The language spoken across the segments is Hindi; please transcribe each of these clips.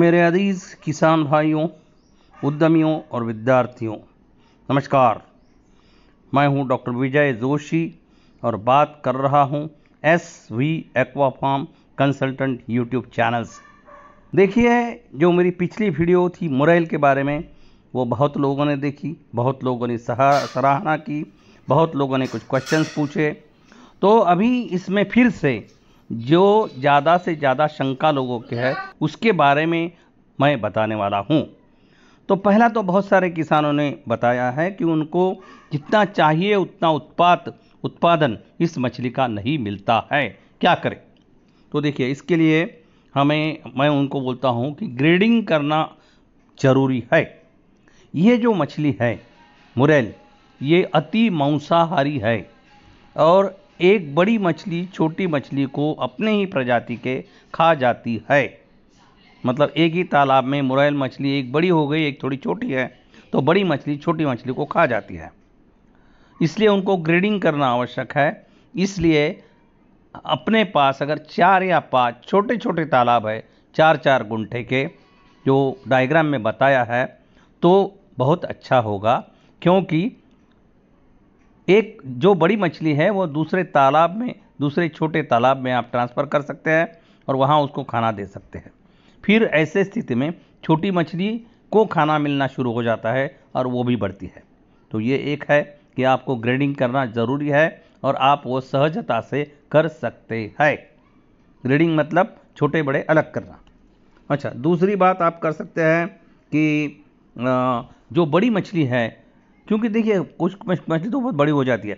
मेरे अजीज़ किसान भाइयों उद्यमियों और विद्यार्थियों नमस्कार मैं हूं डॉक्टर विजय जोशी और बात कर रहा हूं S V aqua farm consultant YouTube channel से देखिए जो मेरी पिछली वीडियो थी मुरैल के बारे में वो बहुत लोगों ने देखी बहुत लोगों ने सराहना की बहुत लोगों ने कुछ क्वेश्चंस पूछे तो अभी इसमें फिर से जो ज़्यादा से ज़्यादा शंका लोगों के है उसके बारे में मैं बताने वाला हूँ तो पहला तो बहुत सारे किसानों ने बताया है कि उनको जितना चाहिए उतना उत्पाद उत्पादन इस मछली का नहीं मिलता है क्या करें तो देखिए इसके लिए हमें मैं उनको बोलता हूँ कि ग्रेडिंग करना जरूरी है ये जो मछली है मुरैल ये अति मांसाहारी है और एक बड़ी मछली छोटी मछली को अपने ही प्रजाति के खा जाती है मतलब एक ही तालाब में मुरैल मछली एक बड़ी हो गई एक थोड़ी छोटी है तो बड़ी मछली छोटी मछली को खा जाती है इसलिए उनको ग्रेडिंग करना आवश्यक है इसलिए अपने पास अगर चार या पांच छोटे छोटे तालाब है चार चार गुंठे के जो डायग्राम में बताया है तो बहुत अच्छा होगा क्योंकि एक जो बड़ी मछली है वो दूसरे तालाब में दूसरे छोटे तालाब में आप ट्रांसफ़र कर सकते हैं और वहाँ उसको खाना दे सकते हैं फिर ऐसे स्थिति में छोटी मछली को खाना मिलना शुरू हो जाता है और वो भी बढ़ती है तो ये एक है कि आपको ग्रेडिंग करना ज़रूरी है और आप वो सहजता से कर सकते हैं ग्रेडिंग मतलब छोटे बड़े अलग करना अच्छा दूसरी बात आप कर सकते हैं कि जो बड़ी मछली है क्योंकि देखिए कुछ मछली तो बहुत बड़ी हो जाती है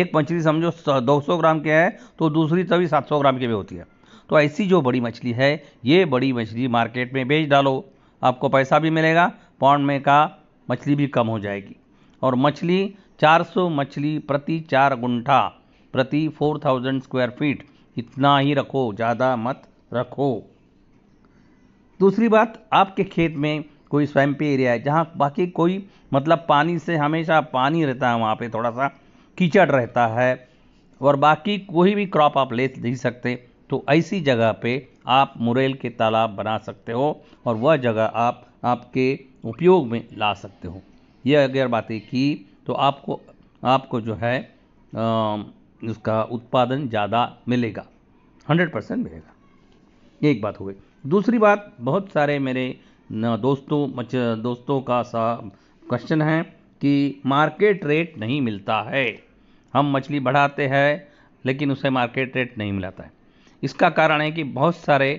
एक मछली समझो 200 ग्राम की है तो दूसरी तभी 700 ग्राम की भी होती है तो ऐसी जो बड़ी मछली है ये बड़ी मछली मार्केट में बेच डालो आपको पैसा भी मिलेगा पौंड में का मछली भी कम हो जाएगी और मछली 400 मछली प्रति चार गुंठा प्रति 4000 स्क्वायर फीट इतना ही रखो ज़्यादा मत रखो दूसरी बात आपके खेत में कोई स्वैम्पी एरिया है जहाँ बाकी कोई मतलब पानी से हमेशा पानी रहता है वहाँ पे थोड़ा सा कीचड़ रहता है और बाकी कोई भी क्रॉप आप ले नहीं सकते तो ऐसी जगह पे आप मुरेल के तालाब बना सकते हो और वह जगह आप आपके उपयोग में ला सकते हो यह अगर बातें की तो आपको आपको जो है इसका उसका उत्पादन ज़्यादा मिलेगा हंड्रेड परसेंट मिलेगा एक बात हो गई दूसरी बात बहुत सारे मेरे दोस्तों मच दोस्तों का सा क्वेश्चन है कि मार्केट रेट नहीं मिलता है हम मछली बढ़ाते हैं लेकिन उसे मार्केट रेट नहीं मिलाता है इसका कारण है कि बहुत सारे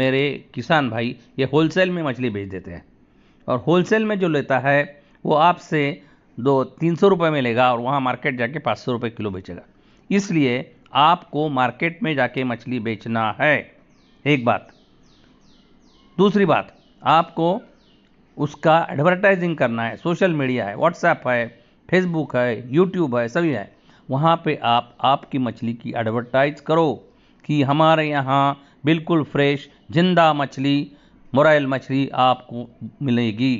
मेरे किसान भाई ये होलसेल में मछली बेच देते हैं और होलसेल में जो लेता है वो आपसे दो तीन सौ रुपये में लेगा और वहाँ मार्केट जाके पाँच सौ रुपये किलो बेचेगा इसलिए आपको मार्केट में जाके मछली बेचना है एक बात दूसरी बात आपको उसका एडवर्टाइजिंग करना है सोशल मीडिया है व्हाट्सएप है फेसबुक है यूट्यूब है सभी है वहाँ पे आप आपकी मछली की एडवर्टाइज करो कि हमारे यहाँ बिल्कुल फ्रेश जिंदा मछली मोरल मछली आपको मिलेगी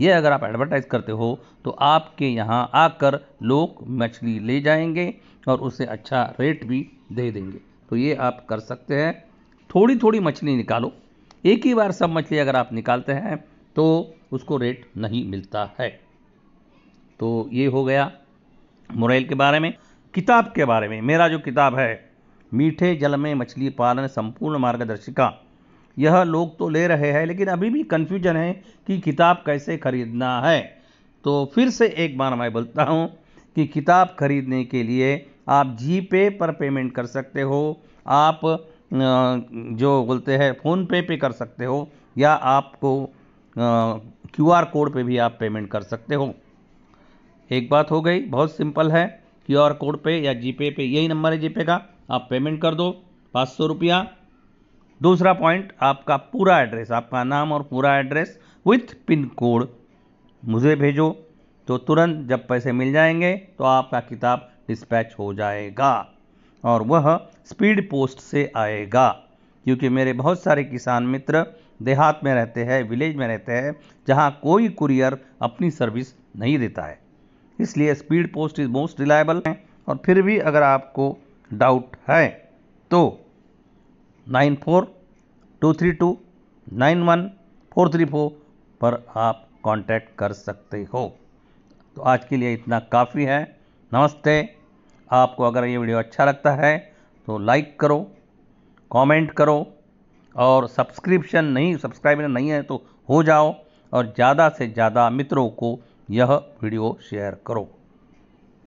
ये अगर आप एडवर्टाइज करते हो तो आपके यहाँ आकर लोग मछली ले जाएंगे और उसे अच्छा रेट भी दे देंगे तो ये आप कर सकते हैं थोड़ी थोड़ी मछली निकालो एक ही बार सब मछली अगर आप निकालते हैं तो उसको रेट नहीं मिलता है तो ये हो गया मुरैल के बारे में किताब के बारे में मेरा जो किताब है मीठे जल में मछली पालन संपूर्ण मार्गदर्शिका यह लोग तो ले रहे हैं लेकिन अभी भी कन्फ्यूजन है कि किताब कैसे खरीदना है तो फिर से एक बार मैं बोलता हूँ कि किताब खरीदने के लिए आप जी पे पर पेमेंट कर सकते हो आप जो बोलते हैं फ़ोनपे पे कर सकते हो या आपको क्यू आर कोड पे भी आप पेमेंट कर सकते हो एक बात हो गई बहुत सिंपल है क्यू आर कोड पे या जी पे पे यही नंबर है जी पे का आप पेमेंट कर दो पाँच सौ रुपया दूसरा पॉइंट आपका पूरा एड्रेस आपका नाम और पूरा एड्रेस विथ पिन कोड मुझे भेजो तो तुरंत जब पैसे मिल जाएंगे तो आपका किताब डिस्पैच हो जाएगा और वह स्पीड पोस्ट से आएगा क्योंकि मेरे बहुत सारे किसान मित्र देहात में रहते हैं विलेज में रहते हैं जहाँ कोई कुरियर अपनी सर्विस नहीं देता है इसलिए speed post is most reliable है और फिर भी अगर आपको डाउट है तो nine four two three two nine one four three four पर आप कांटेक्ट कर सकते हो तो आज के लिए इतना काफ़ी है नमस्ते आपको अगर ये वीडियो अच्छा लगता है तो लाइक करो कमेंट करो और सब्सक्रिप्शन नहीं सब्सक्राइबर नहीं है तो हो जाओ और ज़्यादा से ज़्यादा मित्रों को यह वीडियो शेयर करो